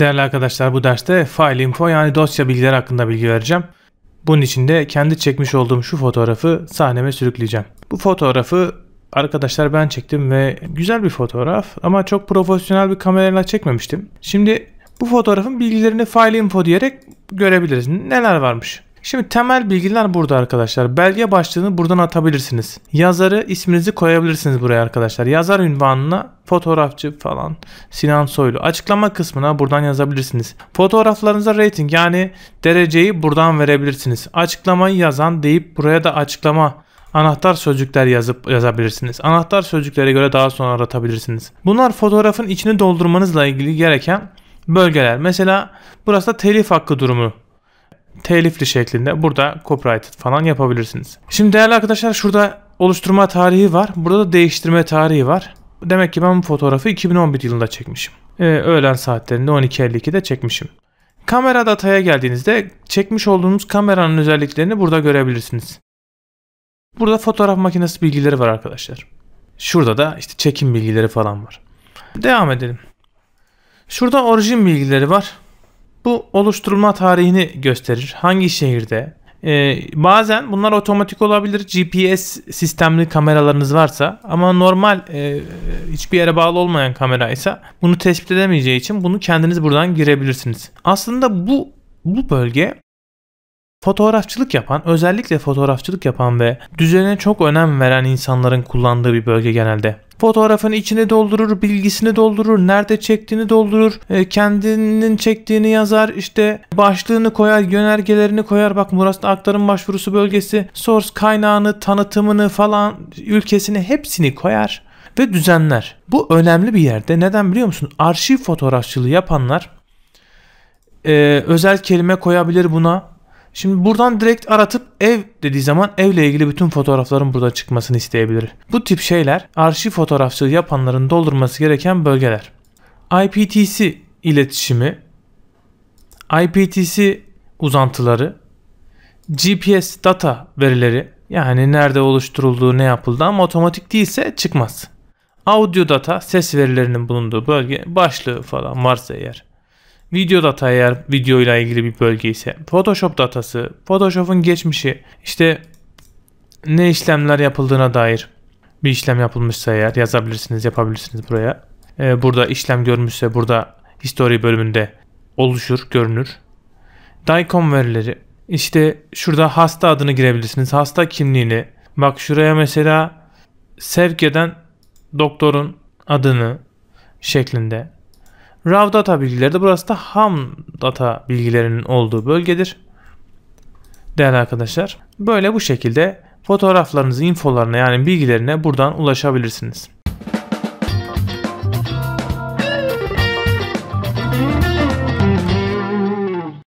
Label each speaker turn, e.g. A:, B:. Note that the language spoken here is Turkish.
A: Değerli arkadaşlar bu derste file info yani dosya bilgileri hakkında bilgi vereceğim. Bunun için de kendi çekmiş olduğum şu fotoğrafı sahneme sürükleyeceğim. Bu fotoğrafı arkadaşlar ben çektim ve güzel bir fotoğraf ama çok profesyonel bir kamerayla çekmemiştim. Şimdi bu fotoğrafın bilgilerini file info diyerek görebiliriz. Neler varmış? Şimdi temel bilgiler burada arkadaşlar. Belge başlığını buradan atabilirsiniz. Yazarı isminizi koyabilirsiniz buraya arkadaşlar. Yazar ünvanına fotoğrafçı falan Sinan Soylu. Açıklama kısmına buradan yazabilirsiniz. Fotoğraflarınıza rating yani dereceyi buradan verebilirsiniz. Açıklamayı yazan deyip buraya da açıklama anahtar sözcükler yazıp yazabilirsiniz. Anahtar sözcüklere göre daha sonra aratabilirsiniz. Bunlar fotoğrafın içini doldurmanızla ilgili gereken bölgeler. Mesela burası da telif hakkı durumu telifli şeklinde burada copyrighted falan yapabilirsiniz. Şimdi değerli arkadaşlar şurada oluşturma tarihi var. Burada da değiştirme tarihi var. Demek ki ben bu fotoğrafı 2011 yılında çekmişim. Ee, öğlen saatlerinde 12.52'de çekmişim. Kamera dataya geldiğinizde çekmiş olduğunuz kameranın özelliklerini burada görebilirsiniz. Burada fotoğraf makinesi bilgileri var arkadaşlar. Şurada da işte çekim bilgileri falan var. Devam edelim. Şurada orijin bilgileri var. Bu oluşturulma tarihini gösterir. Hangi şehirde? Ee, bazen bunlar otomatik olabilir. GPS sistemli kameralarınız varsa ama normal e, hiçbir yere bağlı olmayan kameraysa bunu tespit edemeyeceği için bunu kendiniz buradan girebilirsiniz. Aslında bu bu bölge Fotoğrafçılık yapan, özellikle fotoğrafçılık yapan ve düzene çok önem veren insanların kullandığı bir bölge genelde. Fotoğrafın içini doldurur, bilgisini doldurur, nerede çektiğini doldurur, e, kendinin çektiğini yazar, işte başlığını koyar, yönergelerini koyar. Bak Murat Aktar'ın başvurusu bölgesi, source kaynağını, tanıtımını falan, ülkesini hepsini koyar ve düzenler. Bu önemli bir yerde. Neden biliyor musun? Arşiv fotoğrafçılığı yapanlar e, özel kelime koyabilir buna. Şimdi buradan direkt aratıp ev dediği zaman evle ilgili bütün fotoğrafların burada çıkmasını isteyebilir. Bu tip şeyler arşiv fotoğrafçılığı yapanların doldurması gereken bölgeler. IPTC iletişimi, IPTC uzantıları, GPS data verileri yani nerede oluşturulduğu ne yapıldı ama otomatik değilse çıkmaz. Audio data ses verilerinin bulunduğu bölge başlığı falan varsa eğer video data eğer video ilgili bir bölge ise Photoshop datası, Photoshop'un geçmişi, işte ne işlemler yapıldığına dair bir işlem yapılmışsa eğer yazabilirsiniz, yapabilirsiniz buraya. Ee, burada işlem görmüşse burada history bölümünde oluşur, görünür. DICOM verileri. işte şurada hasta adını girebilirsiniz. Hasta kimliğini. Bak şuraya mesela sevk eden doktorun adını şeklinde Raw data bilgileri de burası da ham data bilgilerinin olduğu bölgedir. Değerli arkadaşlar böyle bu şekilde fotoğraflarınızın infolarına yani bilgilerine buradan ulaşabilirsiniz.